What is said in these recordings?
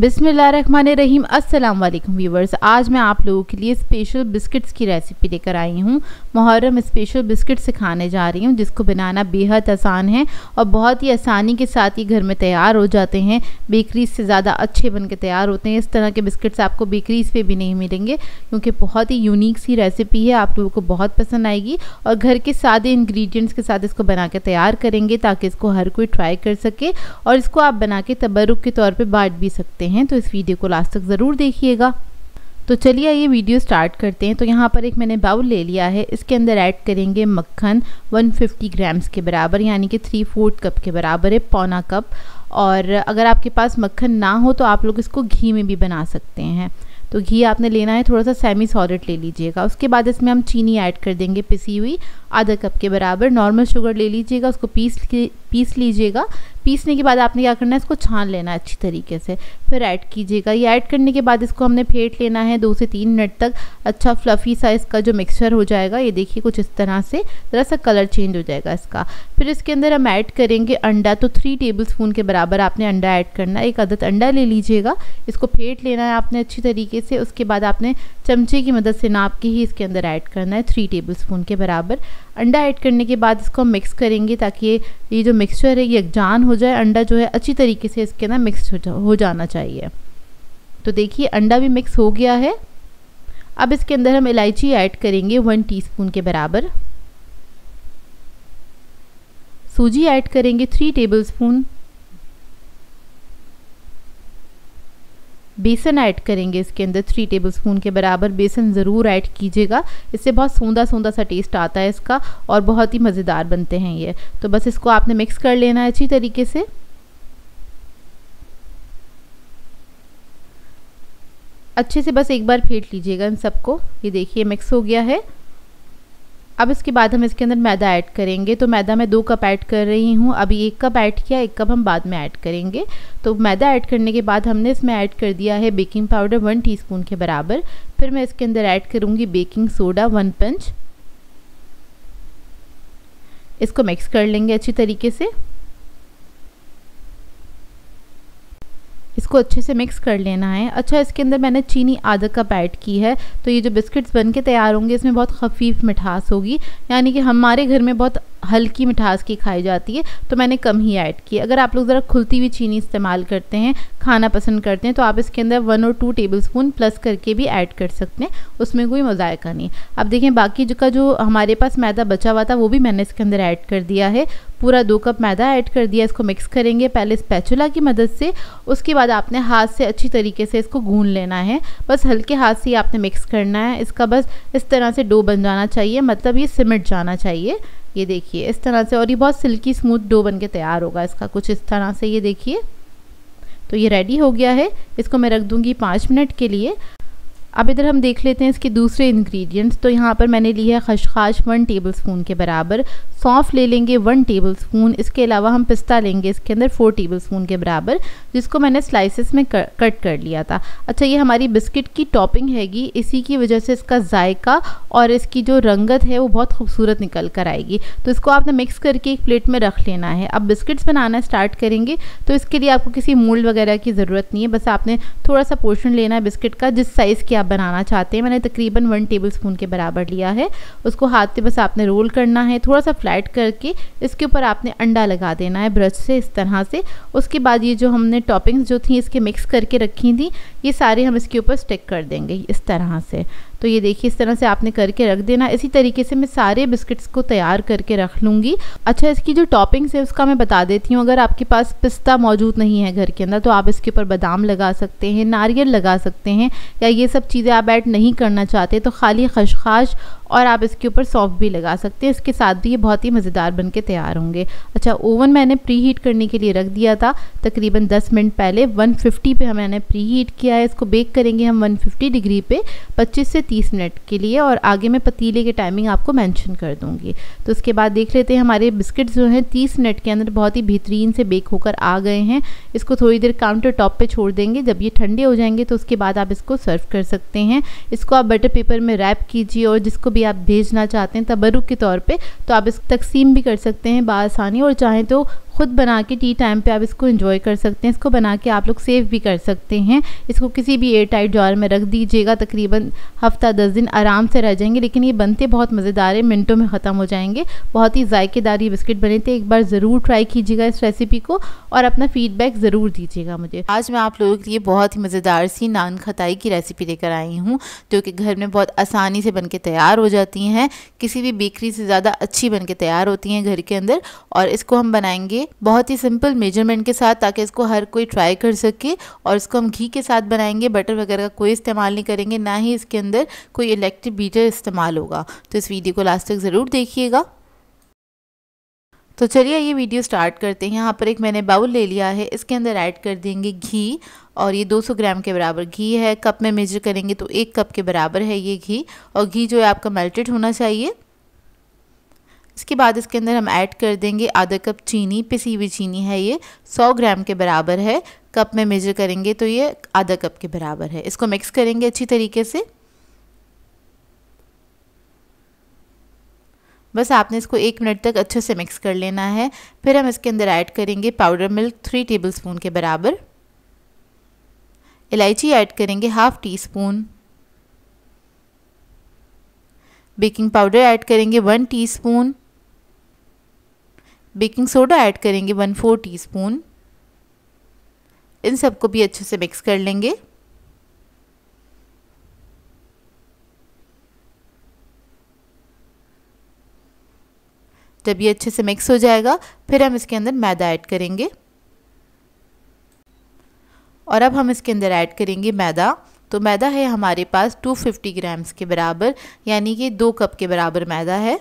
बिसमीम अस्सलाम वालेकुम व्यूवर्स आज मैं आप लोगों के लिए स्पेशल बिस्किट्स की रेसिपी लेकर आई हूँ मुहर्रम स्पेशल बिस्किट सिखाने जा रही हूँ जिसको बनाना बेहद आसान है और बहुत ही आसानी के साथ ही घर में तैयार हो जाते हैं बेकरीज से ज़्यादा अच्छे बन के तैयार होते हैं इस तरह के बिस्किट्स आपको बेकरीज पर भी नहीं मिलेंगे क्योंकि बहुत ही यूनिक सी रेसिपी है आप लोगों को बहुत पसंद आएगी और घर के सादे इन्ग्रीडियंट्स के साथ इसको बना के तैयार करेंगे ताकि इसको हर कोई ट्राई कर सके और इसको आप बना के तबरुक के तौर पर बांट भी सकते सकते हैं तो इस वीडियो को लास्ट तक ज़रूर देखिएगा तो चलिए ये वीडियो स्टार्ट करते हैं तो यहाँ पर एक मैंने बाउल ले लिया है इसके अंदर ऐड करेंगे मक्खन 150 ग्राम्स के बराबर यानी कि थ्री फोर्थ कप के बराबर है पौना कप और अगर आपके पास मक्खन ना हो तो आप लोग इसको घी में भी बना सकते हैं तो घी आपने लेना है थोड़ा सा सेमी सॉलिड ले लीजिएगा उसके बाद इसमें हम चीनी ऐड कर देंगे पिसी हुई आधा कप के बराबर नॉर्मल शुगर ले लीजिएगा उसको पीस पीस लीजिएगा पीसने के बाद आपने क्या करना है इसको छान लेना है अच्छी तरीके से फिर ऐड कीजिएगा ये ऐड करने के बाद इसको हमने फेंट लेना है दो से तीन मिनट तक अच्छा फ्लफ़ी सा इसका जो मिक्सचर हो जाएगा ये देखिए कुछ इस तरह से ज़रा सा कलर चेंज हो जाएगा इसका फिर इसके अंदर हम ऐड करेंगे अंडा तो थ्री टेबल स्पून के बराबर आपने अंडा ऐड करना है एक आदत अंडा ले लीजिएगा इसको फेंट लेना है आपने अच्छी तरीके से उसके बाद आपने चमचे की मदद से नाप के ही इसके अंदर ऐड करना है थ्री टेबल स्पून के बराबर अंडा ऐड करने के बाद इसको मिक्स करेंगे ताकि ये जो मिक्सचर है यकजान हो जाए अंडा जो है अच्छी तरीके से इसके ना मिक्स हो, हो जाना चाहिए तो देखिए अंडा भी मिक्स हो गया है अब इसके अंदर हम इलायची ऐड करेंगे वन टीस्पून के बराबर सूजी ऐड करेंगे थ्री टेबलस्पून बेसन ऐड करेंगे इसके अंदर थ्री टेबल स्पून के बराबर बेसन ज़रूर ऐड कीजिएगा इससे बहुत सूंदा सूंदा सा टेस्ट आता है इसका और बहुत ही मज़ेदार बनते हैं ये तो बस इसको आपने मिक्स कर लेना है अच्छी तरीके से अच्छे से बस एक बार फेंट लीजिएगा इन सबको ये देखिए मिक्स हो गया है अब इसके बाद हम इसके अंदर मैदा ऐड करेंगे तो मैदा मैं दो कप ऐड कर रही हूँ अभी एक कप ऐड किया एक कप हम बाद में ऐड करेंगे तो मैदा ऐड करने के बाद हमने इसमें ऐड कर दिया है बेकिंग पाउडर वन टीस्पून के बराबर फिर मैं इसके अंदर ऐड करूँगी बेकिंग सोडा वन पंच इसको मिक्स कर लेंगे अच्छी तरीके से इसको अच्छे से मिक्स कर लेना है अच्छा इसके अंदर मैंने चीनी आधा कप ऐड की है तो ये जो बिस्किट्स बन के तैयार होंगे इसमें बहुत खफीफ मिठास होगी यानी कि हमारे घर में बहुत हल्की मिठास की खाई जाती है तो मैंने कम ही ऐड की अगर आप लोग ज़रा खुलती हुई चीनी इस्तेमाल करते हैं खाना पसंद करते हैं तो आप इसके अंदर वन और टू टेबल स्पून प्लस करके भी ऐड कर सकते हैं उसमें कोई मज़ायका नहीं अब देखें बाकी का जो हमारे पास मैदा बचा हुआ था वो भी मैंने इसके अंदर ऐड कर दिया है पूरा दो कप मैदा ऐड कर दिया इसको मिक्स करेंगे पहले स्पैचुला की मदद से उसके बाद आपने हाथ से अच्छी तरीके से इसको गून लेना है बस हल्के हाथ से ही आपने मिक्स करना है इसका बस इस तरह से डो बन जाना चाहिए मतलब ये सिमट जाना चाहिए ये देखिए इस तरह से और ये बहुत सिल्की स्मूथ डो बन के तैयार होगा इसका कुछ इस तरह से ये देखिए तो ये रेडी हो गया है इसको मैं रख दूँगी पाँच मिनट के लिए अब इधर हम देख लेते हैं इसके दूसरे इंग्रेडिएंट्स तो यहाँ पर मैंने ली है खशखाश वन टेबलस्पून के बराबर सौंफ ले लेंगे वन टेबलस्पून इसके अलावा हम पिस्ता लेंगे इसके अंदर फोर टेबलस्पून के बराबर जिसको मैंने स्लाइसिस में कर, कट कर लिया था अच्छा ये हमारी बिस्किट की टॉपिंग हैगी इसी की वजह से इसका जायका और इसकी जो रंगत है वो बहुत खूबसूरत निकल कर आएगी तो इसको आपने मिक्स करके एक प्लेट में रख लेना है अब बिस्किट्स बनाना स्टार्ट करेंगे तो इसके लिए आपको किसी मोल्ड वगैरह की ज़रूरत नहीं है बस आपने थोड़ा सा पोर्शन लेना है बिस्किट का जिस साइज़ की आप बनाना चाहते हैं मैंने तकरीबन वन टेबल स्पून के बराबर लिया है उसको हाथ से बस आपने रोल करना है थोड़ा सा फ्लैट करके इसके ऊपर आपने अंडा लगा देना है ब्रश से इस तरह से उसके बाद ये जो हमने टॉपिंग्स जो थी इसके मिक्स करके रखी थी ये सारे हम इसके ऊपर स्टिक कर देंगे इस तरह से तो ये देखिए इस तरह से आपने करके रख देना इसी तरीके से मैं सारे बिस्किट्स को तैयार करके रख लूँगी अच्छा इसकी जो टॉपिंग्स है उसका मैं बता देती हूँ अगर आपके पास पिस्ता मौजूद नहीं है घर के अंदर तो आप इसके ऊपर बादाम लगा सकते हैं नारियल लगा सकते हैं या ये सब चीज़ें आप ऐड नहीं करना चाहते तो खाली खशखाश और आप इसके ऊपर सॉफ्ट भी लगा सकते हैं इसके साथ भी ये बहुत ही मज़ेदार बन के तैयार होंगे अच्छा ओवन मैंने प्री हीट करने के लिए रख दिया था तकरीबन 10 मिनट पहले 150 पे मैंने प्री हीट किया है इसको बेक करेंगे हम 150 डिग्री पे 25 से 30 मिनट के लिए और आगे मैं पतीले के टाइमिंग आपको मैंशन कर दूँगी तो उसके बाद देख लेते हैं हमारे बिस्किट जो हैं तीस मिनट के अंदर बहुत ही बेहतरीन से बेक होकर आ गए हैं इसको थोड़ी देर काउंटर टॉप पर छोड़ देंगे जब ये ठंडे हो जाएंगे तो उसके बाद आप इसको सर्व कर सकते हैं इसको आप बटर पेपर में रैप कीजिए और जिसको भी आप भेजना चाहते हैं तबरुक के तौर पर तो आप इस तकसीम भी कर सकते हैं बासानी और चाहें तो ख़ुद बना के टी टाइम पे आप इसको इन्जॉय कर सकते हैं इसको बना के आप लोग सेव भी कर सकते हैं इसको किसी भी एयर टाइट जार में रख दीजिएगा तकरीबन हफ्ता दस दिन आराम से रह जाएंगे लेकिन ये बनते बहुत मज़ेदार है मिनटों में ख़त्म हो जाएंगे बहुत ही जायकेदार ये बिस्किट बने थे एक बार ज़रूर ट्राई कीजिएगा इस रेसिपी को और अपना फ़ीडबैक ज़रूर दीजिएगा मुझे आज मैं आप लोगों के लिए बहुत ही मज़ेदार सी नान खताई की रेसिपी लेकर आई हूँ जो कि घर में बहुत आसानी से बन के तैयार हो जाती हैं किसी भी बेकरी से ज़्यादा अच्छी बन के तैयार होती हैं घर के अंदर और इसको हम बनाएँगे बहुत ही सिंपल मेजरमेंट के साथ ताकि इसको हर कोई ट्राई कर सके और इसको हम घी के साथ बनाएंगे बटर वगैरह का कोई इस्तेमाल नहीं करेंगे ना ही इसके अंदर कोई इलेक्ट्रिक बीटर इस्तेमाल होगा तो इस वीडियो को लास्ट तक ज़रूर देखिएगा तो चलिए ये वीडियो स्टार्ट करते हैं यहाँ पर एक मैंने बाउल ले लिया है इसके अंदर ऐड कर देंगे घी और ये 200 ग्राम के बराबर घी है कप में मेजर करेंगे तो एक कप के बराबर है ये घी और घी जो है आपका मेल्टेड होना चाहिए इसके बाद इसके अंदर हम ऐड कर देंगे आधा कप चीनी पिसी हुई चीनी है ये 100 ग्राम के बराबर है कप में मेजर करेंगे तो ये आधा कप के बराबर है इसको मिक्स करेंगे अच्छी तरीके से बस आपने इसको एक मिनट तक अच्छे से मिक्स कर लेना है फिर हम इसके अंदर ऐड करेंगे पाउडर मिल्क थ्री टेबल के बराबर इलायची ऐड करेंगे half teaspoon baking powder add करेंगे one teaspoon baking soda add करेंगे वन फोर टी स्पून इन सबको भी अच्छे से मिक्स कर लेंगे जब ये अच्छे से मिक्स हो जाएगा फिर हम इसके अंदर मैदा ऐड करेंगे और अब हम इसके अंदर ऐड करेंगे मैदा तो मैदा है हमारे पास 250 ग्राम्स के बराबर यानी कि दो कप के बराबर मैदा है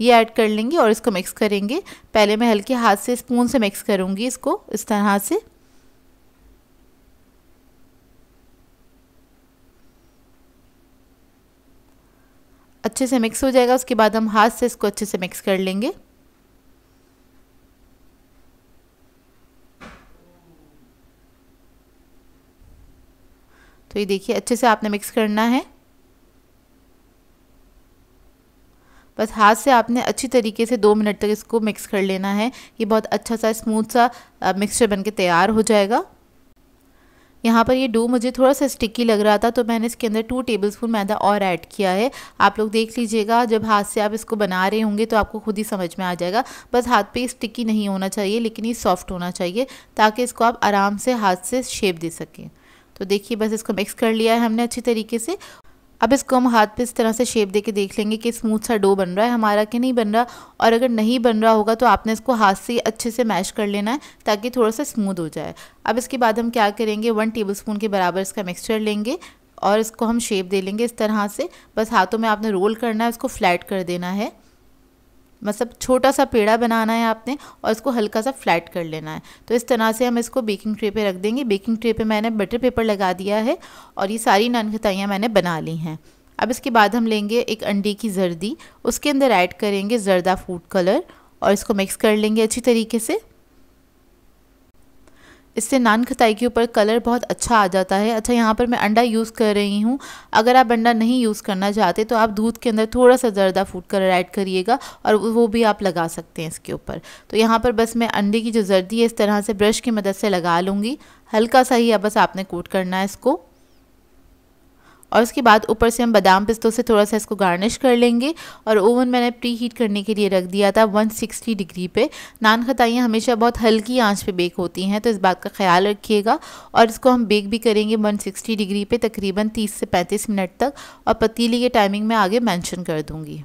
ये ऐड कर लेंगे और इसको मिक्स करेंगे पहले मैं हल्के हाथ से स्पून से मिक्स करूँगी इसको इस तरह से अच्छे से मिक्स हो जाएगा उसके बाद हम हाथ से इसको अच्छे से मिक्स कर लेंगे तो ये देखिए अच्छे से आपने मिक्स करना है बस हाथ से आपने अच्छी तरीके से दो मिनट तक इसको मिक्स कर लेना है ये बहुत अच्छा सा स्मूथ सा मिक्सचर बन के तैयार हो जाएगा यहाँ पर ये डो मुझे थोड़ा सा स्टिकी लग रहा था तो मैंने इसके अंदर टू टेबलस्पून मैदा और ऐड किया है आप लोग देख लीजिएगा जब हाथ से आप इसको बना रहे होंगे तो आपको खुद ही समझ में आ जाएगा बस हाथ पे स्टिकी नहीं होना चाहिए लेकिन ये सॉफ्ट होना चाहिए ताकि इसको आप आराम से हाथ से शेप दे सकें तो देखिए बस इसको मिक्स कर लिया है हमने अच्छी तरीके से अब इसको हम हाथ पे इस तरह से शेप दे के देख लेंगे कि स्मूथ सा डो बन रहा है हमारा कि नहीं बन रहा और अगर नहीं बन रहा होगा तो आपने इसको हाथ से अच्छे से मैश कर लेना है ताकि थोड़ा सा स्मूथ हो जाए अब इसके बाद हम क्या करेंगे वन टेबल के बराबर इसका मिक्सचर लेंगे और इसको हम शेप दे लेंगे इस तरह से बस हाथों में आपने रोल करना है इसको फ्लैट कर देना है मतलब छोटा सा पेड़ा बनाना है आपने और इसको हल्का सा फ्लैट कर लेना है तो इस तरह से हम इसको बेकिंग ट्रे पे रख देंगे बेकिंग ट्रे पे मैंने बटर पेपर लगा दिया है और ये सारी नानखताइयाँ मैंने बना ली हैं अब इसके बाद हम लेंगे एक अंडे की जर्दी उसके अंदर ऐड करेंगे जर्दा फूड कलर और इसको मिक्स कर लेंगे अच्छी तरीके से इससे नान खताई के ऊपर कलर बहुत अच्छा आ जाता है अच्छा यहाँ पर मैं अंडा यूज़ कर रही हूँ अगर आप अंडा नहीं यूज़ करना चाहते तो आप दूध के अंदर थोड़ा सा ज़रदा फूड कलर ऐड करिएगा और वो भी आप लगा सकते हैं इसके ऊपर तो यहाँ पर बस मैं अंडे की जो जर्दी है इस तरह से ब्रश की मदद से लगा लूँगी हल्का सा ही अब बस आपने कोट करना है इसको और उसके बाद ऊपर से हम बादाम पिस्तों से थोड़ा सा इसको गार्निश कर लेंगे और ओवन मैंने प्री हीट करने के लिए रख दिया था 160 डिग्री पे नान खताइयाँ हमेशा बहुत हल्की आंच पे बेक होती हैं तो इस बात का ख्याल रखिएगा और इसको हम बेक भी करेंगे 160 डिग्री पे तकरीबन 30 से 35 मिनट तक और पतीली के टाइमिंग में आगे मैंशन कर दूँगी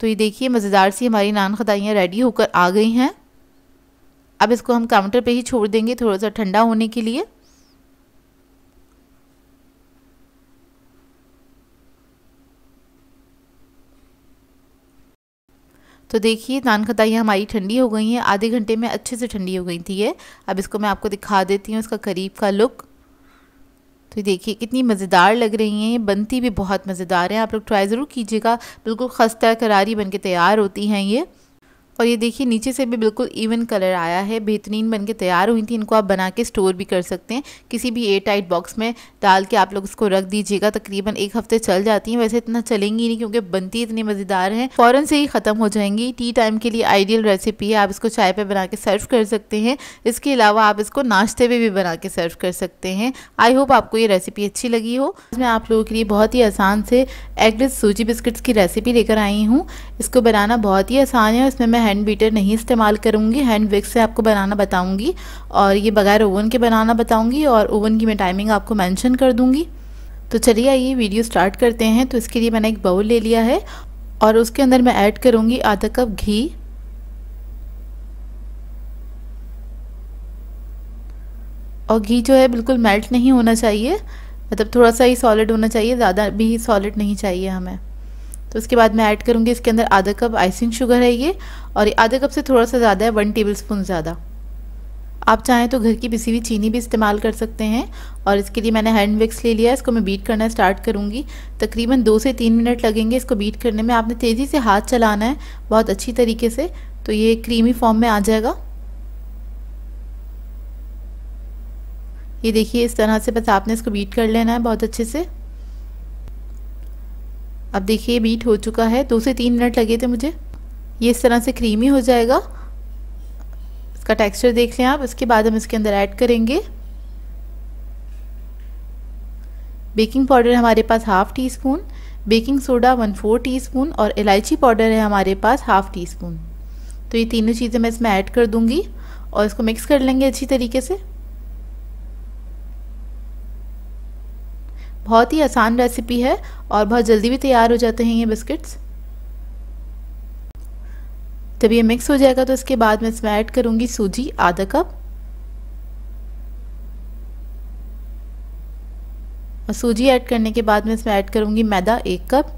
तो ये देखिए मज़ेदार सी हमारी नान खताइयाँ रेडी होकर आ गई हैं अब इसको हम काउंटर पे ही छोड़ देंगे थोड़ा सा ठंडा होने के लिए तो देखिए नान खताइयाँ हमारी ठंडी हो गई हैं आधे घंटे में अच्छे से ठंडी हो गई थी ये अब इसको मैं आपको दिखा देती हूँ इसका करीब का लुक तो देखिए कितनी मज़ेदार लग रही हैं ये बनती भी बहुत मज़ेदार है आप लोग ट्राई ज़रूर कीजिएगा बिल्कुल खस्ता करारी बन के तैयार होती हैं ये और ये देखिए नीचे से भी बिल्कुल इवन कलर आया है बेहतरीन बन के तैयार हुई थी इनको आप बना के स्टोर भी कर सकते हैं किसी भी एयर टाइट बॉक्स में डाल के आप लोग इसको रख दीजिएगा तकरीबन एक हफ्ते चल जाती हैं वैसे इतना चलेंगी नहीं क्योंकि बनती इतनी मज़ेदार हैं फ़ौरन से ही ख़त्म हो जाएंगी टी टाइम के लिए आइडियल रेसिपी है आप इसको चाय पर बना के सर्व कर सकते हैं इसके अलावा आप इसको नाश्ते पर भी बना के सर्व कर सकते हैं आई होप आपको ये रेसिपी अच्छी लगी हो इसमें आप लोगों के लिए बहुत ही आसान से एगलेस सूजी बिस्किट्स की रेसिपी लेकर आई हूँ इसको बनाना बहुत ही आसान है इसमें मैं हैंड बीटर नहीं इस्तेमाल करूँगी हैंड विक से आपको बनाना बताऊँगी और ये बगैर ओवन के बनाना बताऊँगी और ओवन की मैं टाइमिंग आपको मैंशन कर दूँगी तो चलिए आइए वीडियो स्टार्ट करते हैं तो इसके लिए मैंने एक बाउल ले लिया है और उसके अंदर मैं ऐड करूँगी आधा कप घी और घी जो है बिल्कुल मेल्ट नहीं होना चाहिए मतलब थोड़ा सा ही सॉलिड होना चाहिए ज़्यादा भी सॉलिड नहीं चाहिए हमें तो उसके बाद मैं ऐड करूँगी इसके अंदर आधा कप आइसिंग शुगर है ये और ये आधा कप से थोड़ा सा ज़्यादा है वन टेबल स्पून ज़्यादा आप चाहें तो घर की पिसी हुई चीनी भी इस्तेमाल कर सकते हैं और इसके लिए मैंने हैंड मिक्स ले लिया इसको मैं बीट करना स्टार्ट करूँगी तकरीबन दो से तीन मिनट लगेंगे इसको बीट करने में आपने तेज़ी से हाथ चलाना है बहुत अच्छी तरीके से तो ये क्रीमी फॉर्म में आ जाएगा ये देखिए इस तरह से बस आपने इसको बीट कर लेना है बहुत अच्छे से अब देखिए मीट हो चुका है दो से तीन मिनट लगे थे मुझे ये इस तरह से क्रीमी हो जाएगा इसका टेक्सचर देख लें आप इसके बाद हम इसके अंदर ऐड करेंगे बेकिंग पाउडर हमारे पास half teaspoon baking soda one fourth teaspoon और इलायची पाउडर है हमारे पास हाफ़ टी स्पून तो ये तीनों चीज़ें मैं इसमें ऐड कर दूँगी और इसको मिक्स कर लेंगे अच्छी तरीके से बहुत ही आसान रेसिपी है और बहुत जल्दी भी तैयार हो जाते हैं ये बिस्किट्स जब ये मिक्स हो जाएगा तो इसके बाद मैं इसमें ऐड करूँगी सूजी आधा कप और सूजी ऐड करने के बाद मैं इसमें ऐड करूँगी मैदा एक कप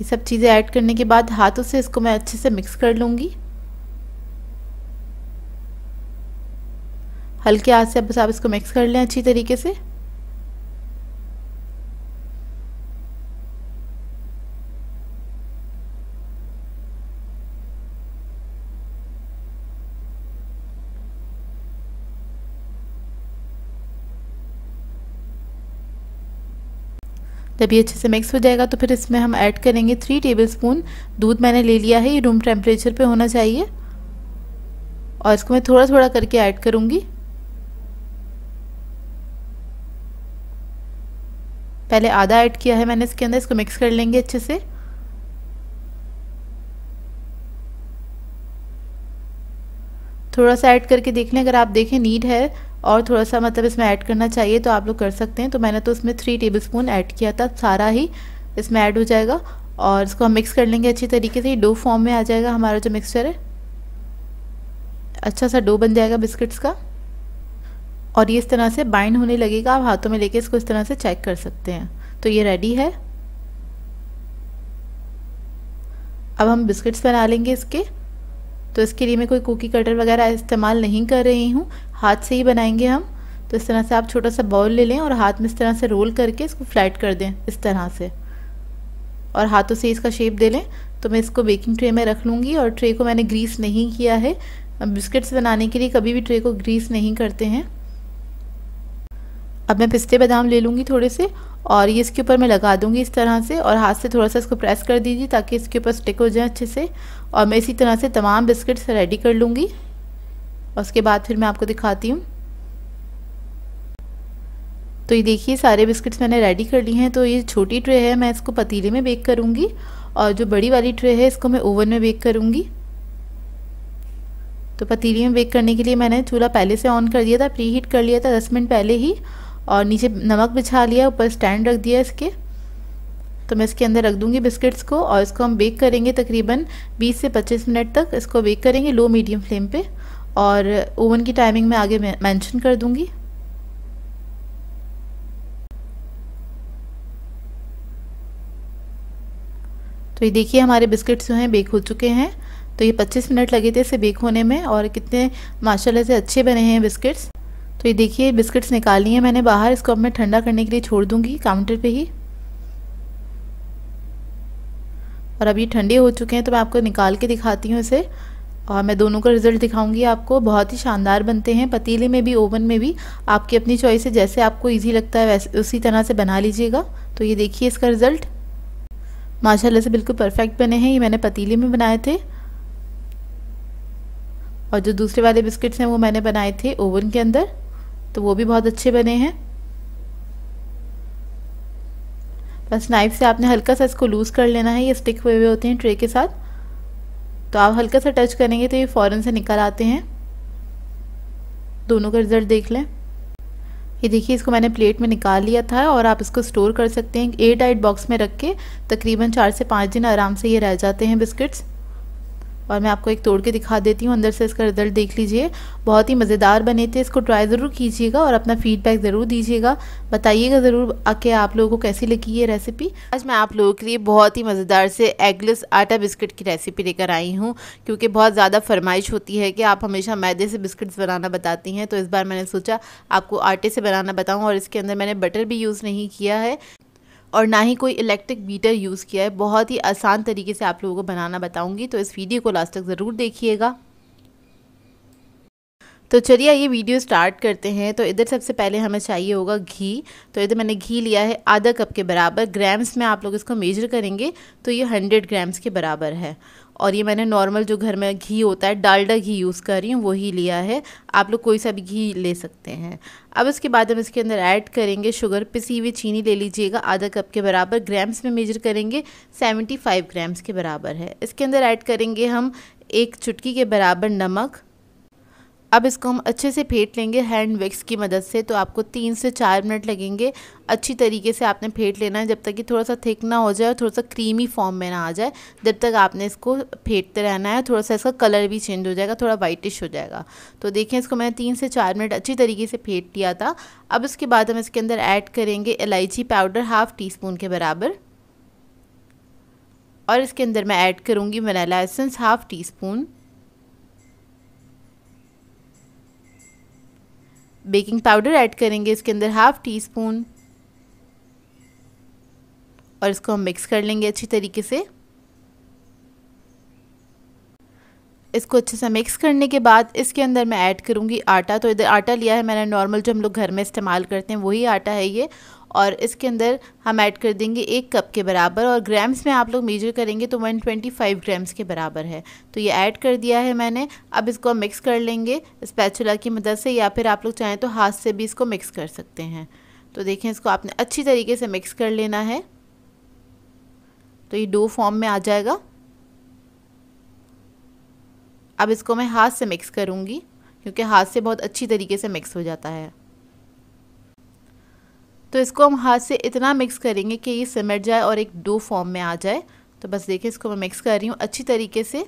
ये सब चीज़ें ऐड करने के बाद हाथों से इसको मैं अच्छे से मिक्स कर लूँगी हल्के हाथ से बस आप इसको मिक्स कर लें अच्छी तरीके से जब ये अच्छे से मिक्स हो जाएगा तो फिर इसमें हम ऐड करेंगे थ्री टेबलस्पून दूध मैंने ले लिया है ये रूम टेम्परेचर पे होना चाहिए और इसको मैं थोड़ा थोड़ा करके ऐड करूँगी पहले आधा ऐड किया है मैंने इसके अंदर इसको मिक्स कर लेंगे अच्छे से थोड़ा सा ऐड करके देख लें अगर आप देखें नीड है और थोड़ा सा मतलब इसमें ऐड करना चाहिए तो आप लोग कर सकते हैं तो मैंने तो इसमें थ्री टेबल स्पून ऐड किया था सारा ही इसमें ऐड हो जाएगा और इसको हम मिक्स कर लेंगे अच्छी तरीके से डो फॉर्म में आ जाएगा हमारा जो मिक्सचर है अच्छा सा डो बन जाएगा बिस्किट्स का और ये इस तरह से बाइंड होने लगेगा आप हाथों में लेके इसको इस तरह से चेक कर सकते हैं तो ये रेडी है अब हम बिस्किट्स बना लेंगे इसके तो इसके लिए मैं कोई कुकी कटर वगैरह इस्तेमाल नहीं कर रही हूँ हाथ से ही बनाएंगे हम तो इस तरह से आप छोटा सा बाउल ले लें और हाथ में इस तरह से रोल करके इसको फ्लैट कर दें इस तरह से और हाथों से इसका शेप दे लें तो मैं इसको बेकिंग ट्रे में रख लूँगी और ट्रे को मैंने ग्रीस नहीं किया है बिस्किट्स बनाने के लिए कभी भी ट्रे को ग्रीस नहीं करते हैं अब मैं पिस्ते बादाम ले लूँगी थोड़े से और ये इसके ऊपर मैं लगा दूँगी इस तरह से और हाथ से थोड़ा सा इसको प्रेस कर दीजिए ताकि इसके ऊपर स्टिक हो जाए अच्छे से और मैं इसी तरह से तमाम बिस्किट्स रेडी कर लूँगी और उसके बाद फिर मैं आपको दिखाती हूँ तो ये देखिए सारे बिस्किट्स मैंने रेडी कर लिए हैं तो ये छोटी ट्रे है मैं इसको पतीले में बेक करूँगी और जो बड़ी वाली ट्रे है इसको मैं ओवन में बेक करूँगी तो पतीले में बेक करने के लिए मैंने चूल्हा पहले से ऑन कर दिया था प्री हीट कर लिया था दस मिनट पहले ही और नीचे नमक बिछा लिया ऊपर स्टैंड रख दिया इसके तो मैं इसके अंदर रख दूंगी बिस्किट्स को और इसको हम बेक करेंगे तकरीबन 20 से 25 मिनट तक इसको बेक करेंगे लो मीडियम फ्लेम पे और ओवन की टाइमिंग मैं आगे मेंशन कर दूंगी तो ये देखिए हमारे बिस्किट्स जो हैं बेक हो चुके हैं तो ये 25 मिनट लगे थे इसे बेक होने में और कितने माशाल्लाह से अच्छे बने हैं बिस्किट्स तो ये देखिए बिस्किट्स निकाली हैं मैंने बाहर इसको अब मैं ठंडा करने के लिए छोड़ दूँगी काउंटर पे ही और अब ये ठंडे हो चुके हैं तो मैं आपको निकाल के दिखाती हूँ इसे और मैं दोनों का रिज़ल्ट दिखाऊंगी आपको बहुत ही शानदार बनते हैं पतीले में भी ओवन में भी आपकी अपनी चॉइस है जैसे आपको इजी लगता है वैसे उसी तरह से बना लीजिएगा तो ये देखिए इसका रिज़ल्ट माशाल्लाह से बिल्कुल परफेक्ट बने हैं ये मैंने पतीले में बनाए थे और जो दूसरे वाले बिस्किट्स हैं वो मैंने बनाए थे ओवन के अंदर तो वो भी बहुत अच्छे बने हैं बस नाइफ से आपने हल्का सा इसको लूज़ कर लेना है ये स्टिक हुए हुए होते हैं ट्रे के साथ तो आप हल्का सा टच करेंगे तो ये फ़ौरन से निकल आते हैं दोनों का रिज़ल्ट देख लें ये देखिए इसको मैंने प्लेट में निकाल लिया था और आप इसको स्टोर कर सकते हैं एयर टाइट बॉक्स में रख के तकरीबन चार से पाँच दिन आराम से ये रह जाते हैं बिस्किट्स और मैं आपको एक तोड़ के दिखा देती हूँ अंदर से इसका रिज़ल्ट देख लीजिए बहुत ही मज़ेदार बने थे इसको ट्राई ज़रूर कीजिएगा और अपना फीडबैक ज़रूर दीजिएगा बताइएगा ज़रूर आके आप लोगों को कैसी लगी ये रेसिपी आज मैं आप लोगों के लिए बहुत ही मज़ेदार से एगलेस आटा बिस्किट की रेसिपी लेकर आई हूँ क्योंकि बहुत ज़्यादा फरमाइश होती है कि आप हमेशा मैदे से बिस्किट्स बनाना बताती हैं तो इस बार मैंने सोचा आपको आटे से बनाना बताऊँ और इसके अंदर मैंने बटर भी यूज़ नहीं किया है और ना ही कोई इलेक्ट्रिक बीटर यूज़ किया है बहुत ही आसान तरीके से आप लोगों को बनाना बताऊँगी तो इस वीडियो को लास्ट तक ज़रूर देखिएगा तो चलिए ये वीडियो स्टार्ट करते हैं तो इधर सबसे पहले हमें चाहिए होगा घी तो इधर मैंने घी लिया है आधा कप के बराबर ग्राम्स में आप लोग इसको मेजर करेंगे तो ये हंड्रेड ग्राम्स के बराबर है और ये मैंने नॉर्मल जो घर में घी होता है डालडा घी यूज़ कर रही हूँ वही लिया है आप लोग कोई सा भी घी ले सकते हैं अब इसके बाद हम इसके अंदर ऐड करेंगे शुगर पिसी हुई चीनी ले लीजिएगा आधा कप के बराबर ग्राम्स में मेजर करेंगे 75 ग्राम्स के बराबर है इसके अंदर ऐड करेंगे हम एक चुटकी के बराबर नमक अब इसको हम अच्छे से फेंट लेंगे हैंड विक्स की मदद से तो आपको तीन से चार मिनट लगेंगे अच्छी तरीके से आपने फेंट लेना है जब तक कि थोड़ा सा थिक ना हो जाए और थोड़ा सा क्रीमी फॉर्म में ना आ जाए जब तक आपने इसको फेंटते रहना है थोड़ा सा इसका कलर भी चेंज हो जाएगा थोड़ा वाइटिश हो जाएगा तो देखें इसको मैंने तीन से चार मिनट अच्छी तरीके से फेंट लिया था अब उसके बाद हम इसके अंदर ऐड करेंगे इलायची पाउडर हाफ़ टी स्पून के बराबर और इसके अंदर मैं ऐड करूँगी vanilla essence half teaspoon baking powder add करेंगे इसके अंदर हाफ़ टी स्पून और इसको हम मिक्स कर लेंगे अच्छी तरीके से इसको अच्छे से मिक्स करने के बाद इसके अंदर मैं ऐड करूँगी आटा तो इधर आटा लिया है मैंने नॉर्मल जो हम लोग घर में इस्तेमाल करते हैं वही आटा है ये और इसके अंदर हम ऐड कर देंगे एक कप के बराबर और ग्राम्स में आप लोग मेजर करेंगे तो 125 ग्राम्स के बराबर है तो ये ऐड कर दिया है मैंने अब इसको हम मिक्स कर लेंगे स्पैचुला की मदद से या फिर आप लोग चाहें तो हाथ से भी इसको मिक्स कर सकते हैं तो देखें इसको आपने अच्छी तरीके से मिक्स कर लेना है तो ये डो फॉर्म में आ जाएगा अब इसको मैं हाथ से मिक्स करूँगी क्योंकि हाथ से बहुत अच्छी तरीके से मिक्स हो जाता है तो इसको हम हाथ से इतना मिक्स करेंगे कि ये सिमट जाए और एक डो फॉर्म में आ जाए तो बस देखिए इसको मैं मिक्स कर रही हूँ अच्छी तरीके से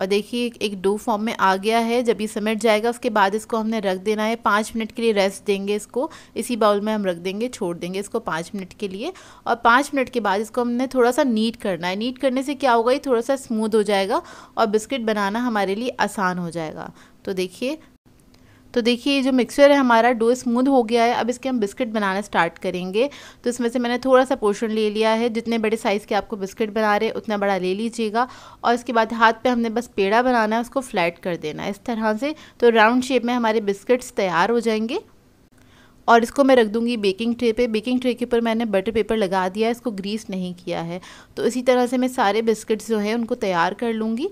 और देखिए एक डो फॉर्म में आ गया है जब ये सिमट जाएगा उसके बाद इसको हमने रख देना है पाँच मिनट के लिए रेस्ट देंगे इसको इसी बाउल में हम रख देंगे छोड़ देंगे इसको पाँच मिनट के लिए और पाँच मिनट के बाद इसको हमने थोड़ा सा नीट करना है नीट करने से क्या होगा ये थोड़ा सा स्मूथ हो जाएगा और बिस्किट बनाना हमारे लिए आसान हो जाएगा तो देखिए तो देखिए ये जो मिक्सचर है हमारा डो स्मूथ हो गया है अब इसके हम बिस्किट बनाना स्टार्ट करेंगे तो इसमें से मैंने थोड़ा सा पोर्शन ले लिया है जितने बड़े साइज़ के आपको बिस्किट बना रहे उतना बड़ा ले लीजिएगा और इसके बाद हाथ पे हमने बस पेड़ा बनाना है उसको फ्लैट कर देना है इस तरह से तो राउंड शेप में हमारे बिस्किट्स तैयार हो जाएंगे और इसको मैं रख दूंगी बेकिंग ट्रे पे बेकिंग ट्रे के ऊपर मैंने बटर पेपर लगा दिया है इसको ग्रीस नहीं किया है तो इसी तरह से मैं सारे बिस्किट्स जो हैं उनको तैयार कर लूँगी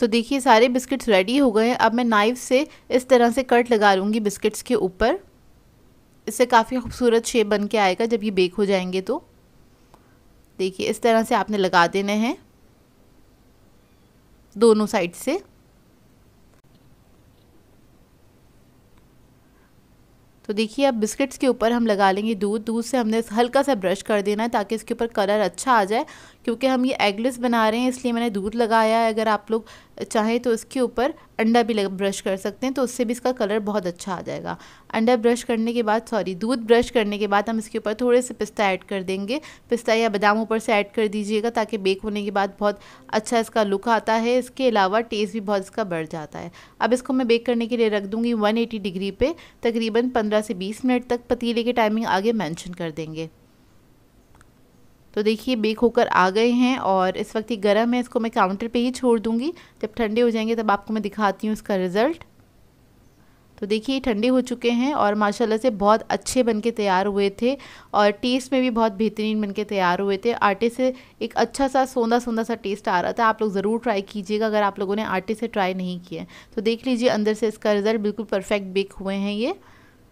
तो देखिए सारे बिस्किट्स रेडी हो गए हैं अब मैं नाइफ से इस तरह से कट लगा लूँगी बिस्किट्स के ऊपर इससे काफ़ी खूबसूरत शेप बन के आएगा जब ये बेक हो जाएंगे तो देखिए इस तरह से आपने लगा देने हैं दोनों साइड से तो देखिए अब बिस्किट्स के ऊपर हम लगा लेंगे दूध दूध से हमने हल्का सा ब्रश कर देना है ताकि इसके ऊपर कलर अच्छा आ जाए क्योंकि हम ये एगलेस बना रहे हैं इसलिए मैंने दूध लगाया है अगर आप लोग चाहें तो इसके ऊपर अंडा भी ब्रश कर सकते हैं तो उससे भी इसका कलर बहुत अच्छा आ जाएगा अंडा ब्रश करने के बाद सॉरी दूध ब्रश करने के बाद हम इसके ऊपर थोड़े से पिस्ता ऐड कर देंगे पिस्ता या बादाम ऊपर से ऐड कर दीजिएगा ताकि बेक होने के बाद बहुत अच्छा इसका लुक आता है इसके अलावा टेस्ट भी बहुत इसका बढ़ जाता है अब इसको मैं बेक करने के लिए रख दूँगी वन डिग्री पर तकरीबन पंद्रह से बीस मिनट तक पतीले की टाइमिंग आगे मैंशन कर देंगे तो देखिए बेक होकर आ गए हैं और इस वक्त ये गर्म है इसको मैं काउंटर पे ही छोड़ दूंगी जब ठंडे हो जाएंगे तब आपको मैं दिखाती हूँ इसका रिज़ल्ट तो देखिए ठंडे हो चुके हैं और माशाल्लाह से बहुत अच्छे बन के तैयार हुए थे और टेस्ट में भी बहुत बेहतरीन बन के तैयार हुए थे आटे से एक अच्छा सा सोंदा सोंदा सा टेस्ट आ रहा था आप लोग ज़रूर ट्राई कीजिएगा अगर आप लोगों ने आटे से ट्राई नहीं किया तो देख लीजिए अंदर से इसका रिज़ल्ट बिल्कुल परफेक्ट बेक हुए हैं ये